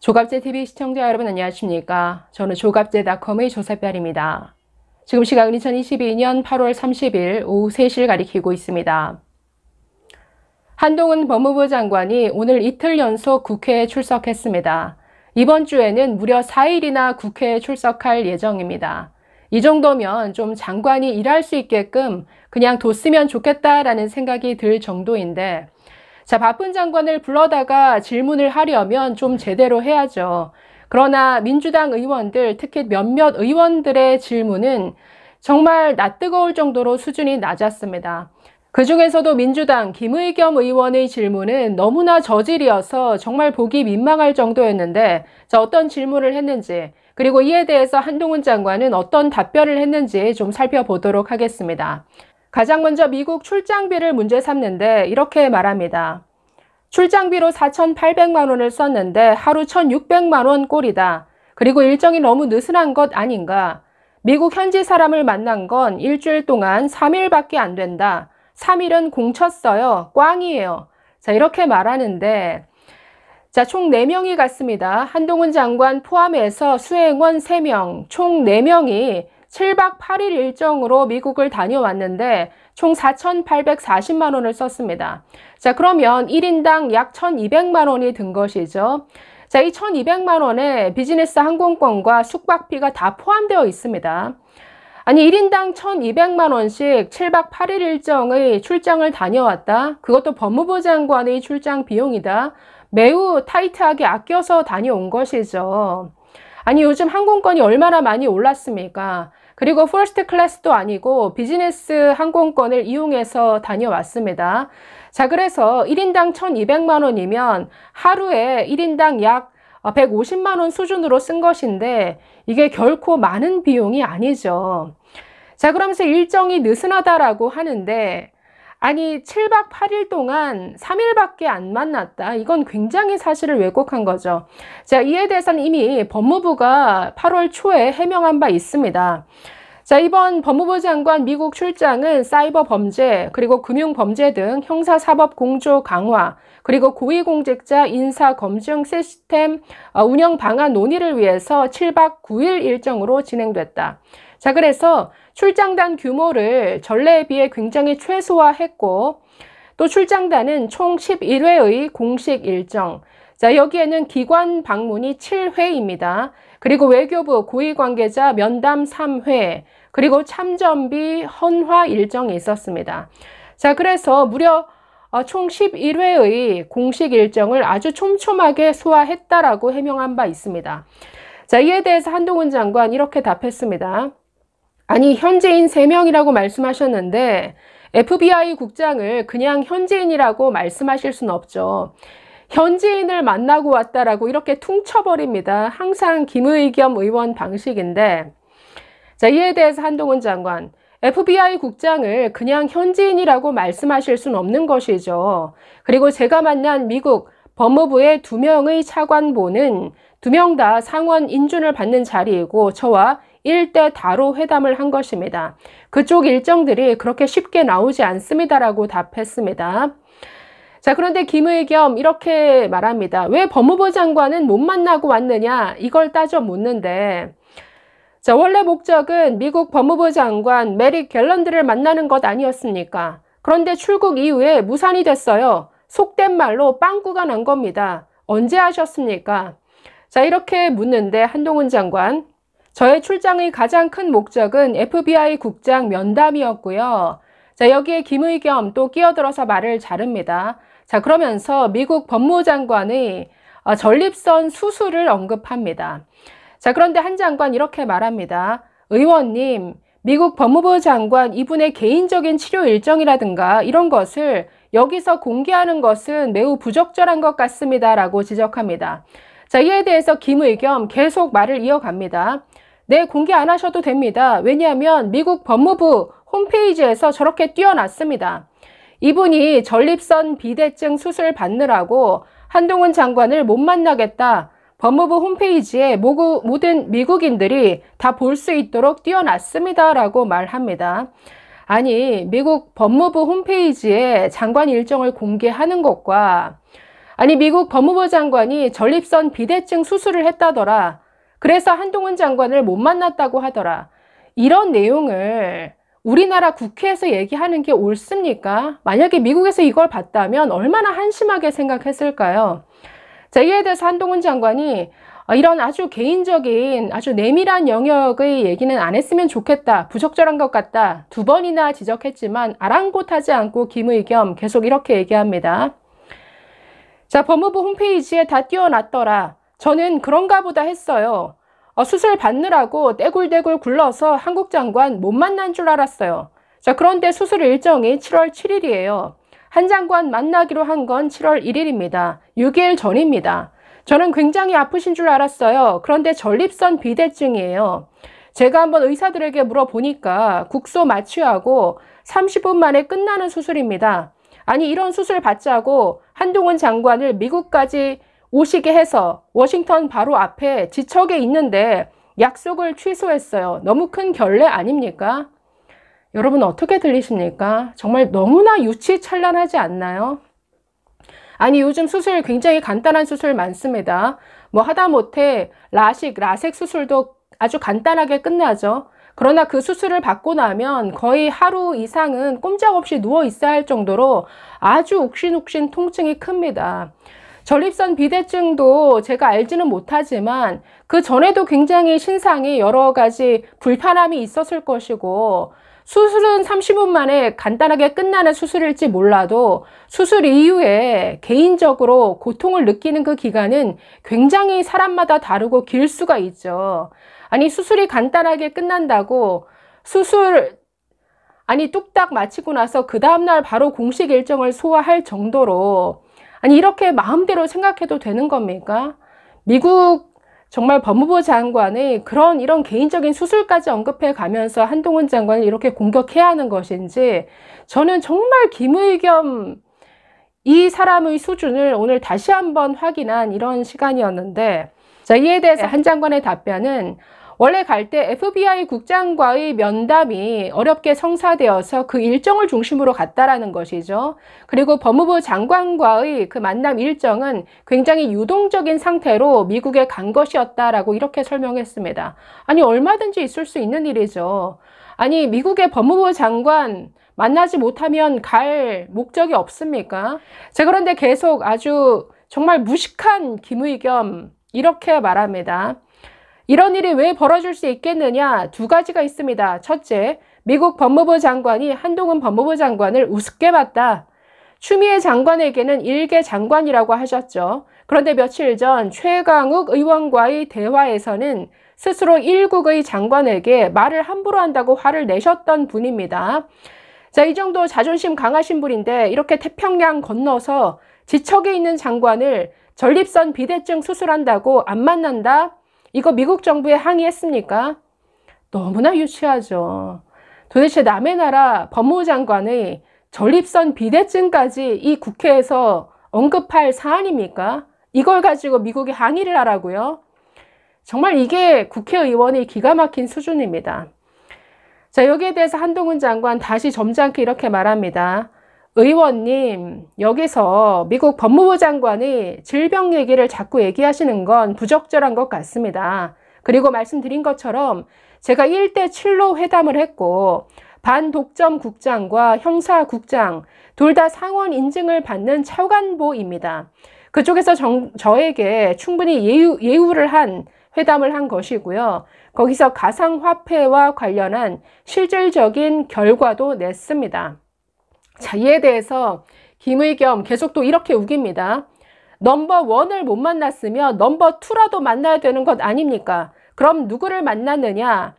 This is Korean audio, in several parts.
조갑제TV 시청자 여러분 안녕하십니까? 저는 조갑제닷컴의 조세별입니다. 지금 시각은 2022년 8월 30일 오후 3시를 가리키고 있습니다. 한동훈 법무부 장관이 오늘 이틀 연속 국회에 출석했습니다. 이번 주에는 무려 4일이나 국회에 출석할 예정입니다. 이 정도면 좀 장관이 일할 수 있게끔 그냥 뒀으면 좋겠다라는 생각이 들 정도인데 자, 바쁜 장관을 불러다가 질문을 하려면 좀 제대로 해야죠. 그러나 민주당 의원들, 특히 몇몇 의원들의 질문은 정말 낯뜨거울 정도로 수준이 낮았습니다. 그 중에서도 민주당 김의겸 의원의 질문은 너무나 저질이어서 정말 보기 민망할 정도였는데, 자, 어떤 질문을 했는지, 그리고 이에 대해서 한동훈 장관은 어떤 답변을 했는지 좀 살펴보도록 하겠습니다. 가장 먼저 미국 출장비를 문제 삼는데 이렇게 말합니다. 출장비로 4,800만 원을 썼는데 하루 1,600만 원 꼴이다. 그리고 일정이 너무 느슨한 것 아닌가. 미국 현지 사람을 만난 건 일주일 동안 3일밖에 안 된다. 3일은 공쳤어요. 꽝이에요. 자, 이렇게 말하는데 자, 총 4명이 갔습니다. 한동훈 장관 포함해서 수행원 3명, 총 4명이 7박 8일 일정으로 미국을 다녀왔는데 총 4,840만 원을 썼습니다. 자, 그러면 1인당 약 1,200만 원이 든 것이죠. 자, 이 1,200만 원에 비즈니스 항공권과 숙박비가 다 포함되어 있습니다. 아니 1인당 1,200만 원씩 7박 8일 일정의 출장을 다녀왔다. 그것도 법무부 장관의 출장 비용이다. 매우 타이트하게 아껴서 다녀온 것이죠. 아니 요즘 항공권이 얼마나 많이 올랐습니까? 그리고 퍼스트 클래스도 아니고 비즈니스 항공권을 이용해서 다녀왔습니다. 자, 그래서 1인당 1,200만 원이면 하루에 1인당 약 150만 원 수준으로 쓴 것인데 이게 결코 많은 비용이 아니죠. 자, 그러면서 일정이 느슨하다라고 하는데 아니 7박 8일 동안 3일밖에 안 만났다. 이건 굉장히 사실을 왜곡한 거죠. 자 이에 대해서는 이미 법무부가 8월 초에 해명한 바 있습니다. 자, 이번 법무부 장관 미국 출장은 사이버 범죄, 그리고 금융 범죄 등 형사 사법 공조 강화, 그리고 고위공직자 인사 검증 시스템 어, 운영 방안 논의를 위해서 7박 9일 일정으로 진행됐다. 자, 그래서 출장단 규모를 전례에 비해 굉장히 최소화했고, 또 출장단은 총 11회의 공식 일정. 자, 여기에는 기관 방문이 7회입니다. 그리고 외교부 고위 관계자 면담 3회, 그리고 참전비 헌화 일정이 있었습니다. 자, 그래서 무려 어, 총 11회의 공식 일정을 아주 촘촘하게 소화했다라고 해명한 바 있습니다. 자, 이에 대해서 한동훈 장관 이렇게 답했습니다. 아니 현재인 3명이라고 말씀하셨는데 FBI 국장을 그냥 현재인이라고 말씀하실 순 없죠. 현지인을 만나고 왔다라고 이렇게 퉁쳐버립니다. 항상 김의겸 의원 방식인데 자 이에 대해서 한동훈 장관 FBI 국장을 그냥 현지인이라고 말씀하실 순 없는 것이죠. 그리고 제가 만난 미국 법무부의 두 명의 차관보는 두 명 다 상원 인준을 받는 자리이고 저와 일대 다로 회담을 한 것입니다. 그쪽 일정들이 그렇게 쉽게 나오지 않습니다라고 답했습니다. 자, 그런데 김의 겸 이렇게 말합니다. 왜 법무부 장관은 못 만나고 왔느냐? 이걸 따져 묻는데, 자, 원래 목적은 미국 법무부 장관 메릭 갤런드를 만나는 것 아니었습니까? 그런데 출국 이후에 무산이 됐어요. 속된 말로 빵꾸가 난 겁니다. 언제 하셨습니까? 자, 이렇게 묻는데 한동훈 장관. 저의 출장의 가장 큰 목적은 FBI 국장 면담이었고요. 자, 여기에 김의 겸또 끼어들어서 말을 자릅니다. 자, 그러면서 미국 법무장관의 어, 전립선 수술을 언급합니다. 자, 그런데 한 장관 이렇게 말합니다. 의원님, 미국 법무부 장관 이분의 개인적인 치료 일정이라든가 이런 것을 여기서 공개하는 것은 매우 부적절한 것 같습니다. 라고 지적합니다. 자, 이에 대해서 김의겸 계속 말을 이어갑니다. 네, 공개 안 하셔도 됩니다. 왜냐하면 미국 법무부 홈페이지에서 저렇게 뛰어났습니다 이분이 전립선 비대증 수술 받느라고 한동훈 장관을 못 만나겠다. 법무부 홈페이지에 모든 미국인들이 다 볼 수 있도록 뛰어났습니다 라고 말합니다. 아니, 미국 법무부 홈페이지에 장관 일정을 공개하는 것과 아니, 미국 법무부 장관이 전립선 비대증 수술을 했다더라. 그래서 한동훈 장관을 못 만났다고 하더라. 이런 내용을 우리나라 국회에서 얘기하는 게 옳습니까? 만약에 미국에서 이걸 봤다면 얼마나 한심하게 생각했을까요? 자, 이에 대해서 한동훈 장관이 아, 이런 아주 개인적인 아주 내밀한 영역의 얘기는 안 했으면 좋겠다. 부적절한 것 같다. 두 번이나 지적했지만 아랑곳하지 않고 김의겸 계속 이렇게 얘기합니다. 자, 법무부 홈페이지에 다 띄워놨더라. 저는 그런가 보다 했어요. 어, 수술 받느라고 떼굴떼굴 굴러서 한국 장관 못 만난 줄 알았어요. 자, 그런데 수술 일정이 7월 7일이에요. 한 장관 만나기로 한 건 7월 1일입니다. 6일 전입니다. 저는 굉장히 아프신 줄 알았어요. 그런데 전립선 비대증이에요. 제가 한번 의사들에게 물어보니까 국소 마취하고 30분 만에 끝나는 수술입니다. 아니 이런 수술 받자고 한동훈 장관을 미국까지 오시게 해서 워싱턴 바로 앞에 지척에 있는데 약속을 취소했어요. 너무 큰 결례 아닙니까? 여러분 어떻게 들리십니까? 정말 너무나 유치찬란하지 않나요? 아니 요즘 수술 굉장히 간단한 수술 많습니다. 뭐 하다못해 라식, 라섹 수술도 아주 간단하게 끝나죠. 그러나 그 수술을 받고 나면 거의 하루 이상은 꼼짝없이 누워 있어야 할 정도로 아주 욱신욱신 통증이 큽니다. 전립선 비대증도 제가 알지는 못하지만 그 전에도 굉장히 신상이 여러 가지 불편함이 있었을 것이고 수술은 30분 만에 간단하게 끝나는 수술일지 몰라도 수술 이후에 개인적으로 고통을 느끼는 그 기간은 굉장히 사람마다 다르고 길 수가 있죠. 아니 수술이 간단하게 끝난다고 수술 아니 뚝딱 마치고 나서 그 다음날 바로 공식 일정을 소화할 정도로 아니 이렇게 마음대로 생각해도 되는 겁니까? 미국 정말 법무부 장관이 그런 이런 개인적인 수술까지 언급해 가면서 한동훈 장관을 이렇게 공격해야 하는 것인지 저는 정말 김의겸 이 사람의 수준을 오늘 다시 한번 확인한 이런 시간이었는데 자 이에 대해서 네. 한 장관의 답변은 원래 갈 때 FBI 국장과의 면담이 어렵게 성사되어서 그 일정을 중심으로 갔다라는 것이죠. 그리고 법무부 장관과의 그 만남 일정은 굉장히 유동적인 상태로 미국에 간 것이었다라고 이렇게 설명했습니다. 아니 얼마든지 있을 수 있는 일이죠. 아니 미국의 법무부 장관 만나지 못하면 갈 목적이 없습니까? 자 그런데 계속 아주 정말 무식한 김의겸 이렇게 말합니다. 이런 일이 왜 벌어질 수 있겠느냐 두 가지가 있습니다. 첫째, 미국 법무부 장관이 한동훈 법무부 장관을 우습게 봤다. 추미애 장관에게는 일개 장관이라고 하셨죠. 그런데 며칠 전 최강욱 의원과의 대화에서는 스스로 일국의 장관에게 말을 함부로 한다고 화를 내셨던 분입니다. 자, 이 정도 자존심 강하신 분인데 이렇게 태평양 건너서 지척에 있는 장관을 전립선 비대증 수술한다고 안 만난다? 이거 미국 정부에 항의했습니까? 너무나 유치하죠. 도대체 남의 나라 법무부 장관의 전립선 비대증까지 이 국회에서 언급할 사안입니까? 이걸 가지고 미국이 항의를 하라고요? 정말 이게 국회의원이 기가 막힌 수준입니다. 자, 여기에 대해서 한동훈 장관 다시 점잖게 이렇게 말합니다. 의원님, 여기서 미국 법무부 장관이 질병 얘기를 자꾸 얘기하시는 건 부적절한 것 같습니다. 그리고 말씀드린 것처럼 제가 1대7로 회담을 했고, 반독점 국장과 형사 국장, 둘 다 상원 인증을 받는 차관보입니다. 그쪽에서 정, 저에게 충분히 예우, 예우를 한 회담을 한 것이고요. 거기서 가상화폐와 관련한 실질적인 결과도 냈습니다. 자, 이에 대해서 김의겸 계속 또 이렇게 우깁니다. 넘버 원을못 만났으면 넘버 투라도 만나야 되는 것 아닙니까? 그럼 누구를 만났느냐?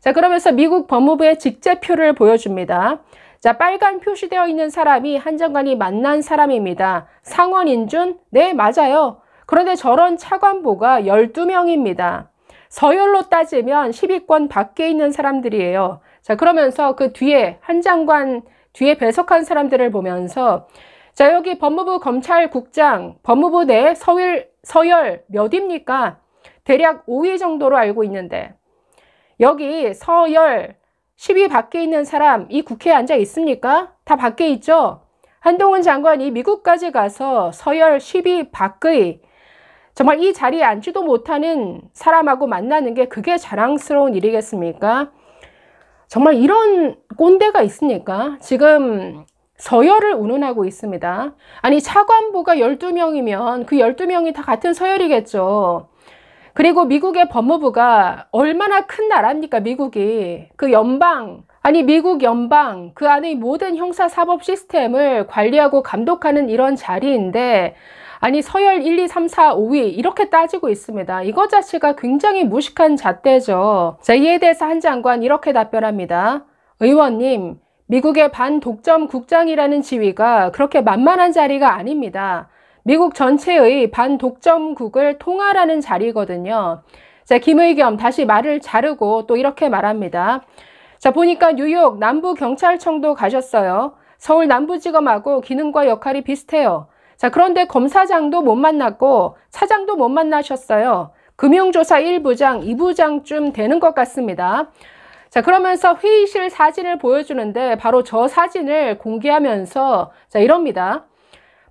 자, 그러면서 미국 법무부의 직제표를 보여줍니다. 자, 빨간 표시되어 있는 사람이 한 장관이 만난 사람입니다. 상원 인준? 네, 맞아요. 그런데 저런 차관보가 12명입니다. 서열로 따지면 10위권 밖에 있는 사람들이에요. 자, 그러면서 그 뒤에 한 장관 뒤에 배석한 사람들을 보면서 자 여기 법무부 검찰국장 법무부 내 서일, 서열 몇입니까? 대략 5위 정도로 알고 있는데 여기 서열 10위 밖에 있는 사람 이 국회에 앉아 있습니까? 다 밖에 있죠? 한동훈 장관이 미국까지 가서 서열 10위 밖의 정말 이 자리에 앉지도 못하는 사람하고 만나는 게 그게 자랑스러운 일이겠습니까? 정말 이런 꼰대가 있습니까 지금 서열을 운운하고 있습니다. 아니 차관부가 12명이면 그 12명이 다 같은 서열이겠죠. 그리고 미국의 법무부가 얼마나 큰 나라입니까 미국이 그 연방 아니 미국 연방 그 안의 모든 형사사법 시스템을 관리하고 감독하는 이런 자리인데 아니 서열 1, 2, 3, 4, 5위 이렇게 따지고 있습니다. 이거 자체가 굉장히 무식한 잣대죠. 자, 이에 대해서 한 장관 이렇게 답변합니다. 의원님, 미국의 반독점 국장이라는 지위가 그렇게 만만한 자리가 아닙니다. 미국 전체의 반독점국을 통하라는 자리거든요. 자, 김의겸 다시 말을 자르고 또 이렇게 말합니다. 자, 보니까 뉴욕 남부경찰청도 가셨어요. 서울 남부지검하고 기능과 역할이 비슷해요. 자, 그런데 검사장도 못 만났고 차장도 못 만나셨어요. 금융조사 1부장, 2부장쯤 되는 것 같습니다. 자, 그러면서 회의실 사진을 보여주는데 바로 저 사진을 공개하면서 자, 이럽니다.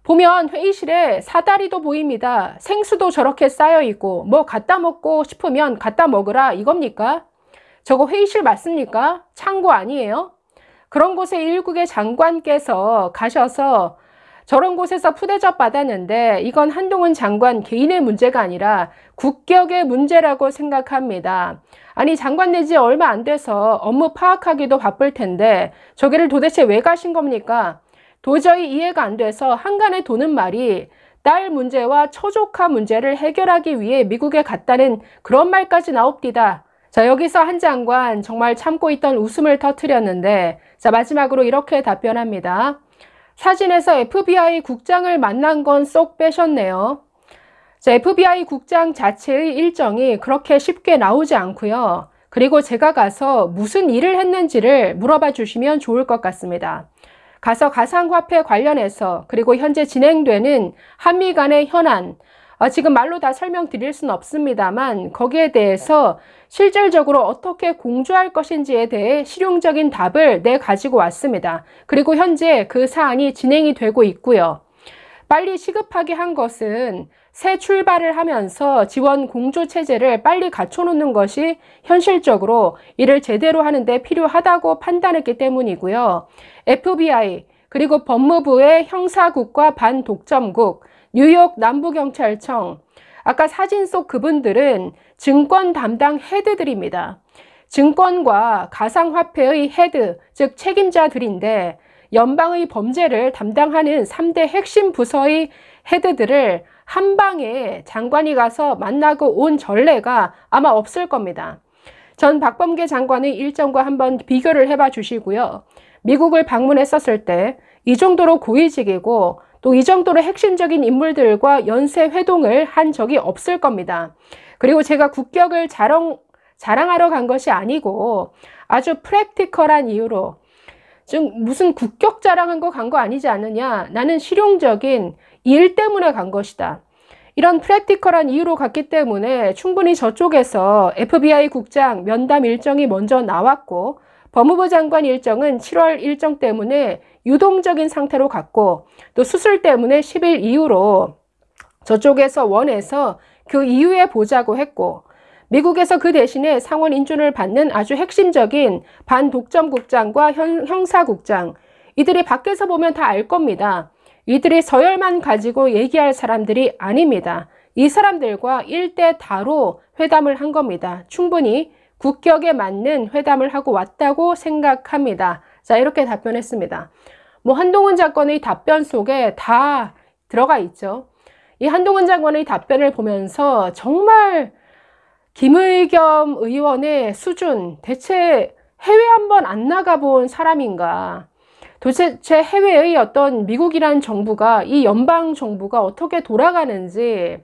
보면 회의실에 사다리도 보입니다. 생수도 저렇게 쌓여 있고 뭐 갖다 먹고 싶으면 갖다 먹으라 이겁니까? 저거 회의실 맞습니까? 창고 아니에요? 그런 곳에 일국의 장관께서 가셔서 저런 곳에서 푸대접 받았는데 이건 한동훈 장관 개인의 문제가 아니라 국격의 문제라고 생각합니다. 아니 장관 내지 얼마 안 돼서 업무 파악하기도 바쁠 텐데 저기를 도대체 왜 가신 겁니까? 도저히 이해가 안 돼서 한간에 도는 말이 딸 문제와 초조카 문제를 해결하기 위해 미국에 갔다는 그런 말까지 나옵디다. 자 여기서 한 장관 정말 참고 있던 웃음을 터뜨렸는데자 마지막으로 이렇게 답변합니다. 사진에서 FBI 국장을 만난 건 쏙 빼셨네요. FBI 국장 자체의 일정이 그렇게 쉽게 나오지 않고요. 그리고 제가 가서 무슨 일을 했는지를 물어봐 주시면 좋을 것 같습니다. 가서 가상화폐 관련해서 그리고 현재 진행되는 한미 간의 현안, 아, 지금 말로 다 설명드릴 수는 없습니다만 거기에 대해서 실질적으로 어떻게 공조할 것인지에 대해 실용적인 답을 내 네, 가지고 왔습니다. 그리고 현재 그 사안이 진행이 되고 있고요. 빨리 시급하게 한 것은 새 출발을 하면서 지원 공조 체제를 빨리 갖춰놓는 것이 현실적으로 이를 제대로 하는데 필요하다고 판단했기 때문이고요. FBI 그리고 법무부의 형사국과 반독점국 뉴욕 남부경찰청, 아까 사진 속 그분들은 증권 담당 헤드들입니다. 증권과 가상화폐의 헤드, 즉 책임자들인데 연방의 범죄를 담당하는 3대 핵심 부서의 헤드들을 한 방에 장관이 가서 만나고 온 전례가 아마 없을 겁니다. 전 박범계 장관의 일정과 한번 비교를 해 봐 주시고요. 미국을 방문했었을 때 이 정도로 고위직이고 또이 정도로 핵심적인 인물들과 연쇄 회동을 한 적이 없을 겁니다. 그리고 제가 국격을 자랑, 자랑하러 간 것이 아니고 아주 프랙티컬한 이유로 지금 무슨 국격 자랑한 거 간 거 아니지 않느냐 나는 실용적인 일 때문에 간 것이다. 이런 프랙티컬한 이유로 갔기 때문에 충분히 저쪽에서 FBI 국장 면담 일정이 먼저 나왔고 법무부 장관 일정은 7월 일정 때문에 유동적인 상태로 갔고 또 수술 때문에 10일 이후로 저쪽에서 원해서 그 이후에 보자고 했고 미국에서 그 대신에 상원 인준을 받는 아주 핵심적인 반독점국장과 형사국장 이들이 밖에서 보면 다 알 겁니다. 이들이 서열만 가지고 얘기할 사람들이 아닙니다. 이 사람들과 일대 다로 회담을 한 겁니다. 충분히 국격에 맞는 회담을 하고 왔다고 생각합니다. 자, 이렇게 답변했습니다. 뭐 한동훈 장관의 답변 속에 다 들어가 있죠. 이 한동훈 장관의 답변을 보면서 정말 김의겸 의원의 수준 대체 해외 한번안 나가본 사람인가 도대체 해외의 어떤 미국이란 정부가 이 연방 정부가 어떻게 돌아가는지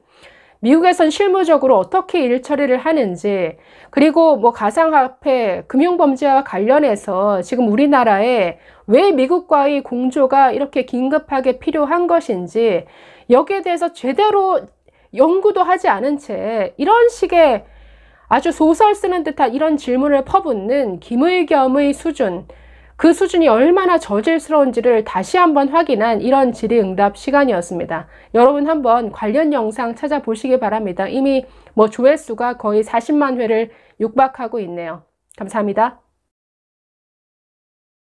미국에선 실무적으로 어떻게 일 처리를 하는지 그리고 뭐 가상화폐 금융범죄와 관련해서 지금 우리나라에 왜 미국과의 공조가 이렇게 긴급하게 필요한 것인지 여기에 대해서 제대로 연구도 하지 않은 채 이런 식의 아주 소설 쓰는 듯한 이런 질문을 퍼붓는 김의겸의 수준 그 수준이 얼마나 저질스러운지를 다시 한번 확인한 이런 질의응답 시간이었습니다. 여러분 한번 관련 영상 찾아보시기 바랍니다. 이미 뭐 조회수가 거의 40만 회를 육박하고 있네요. 감사합니다.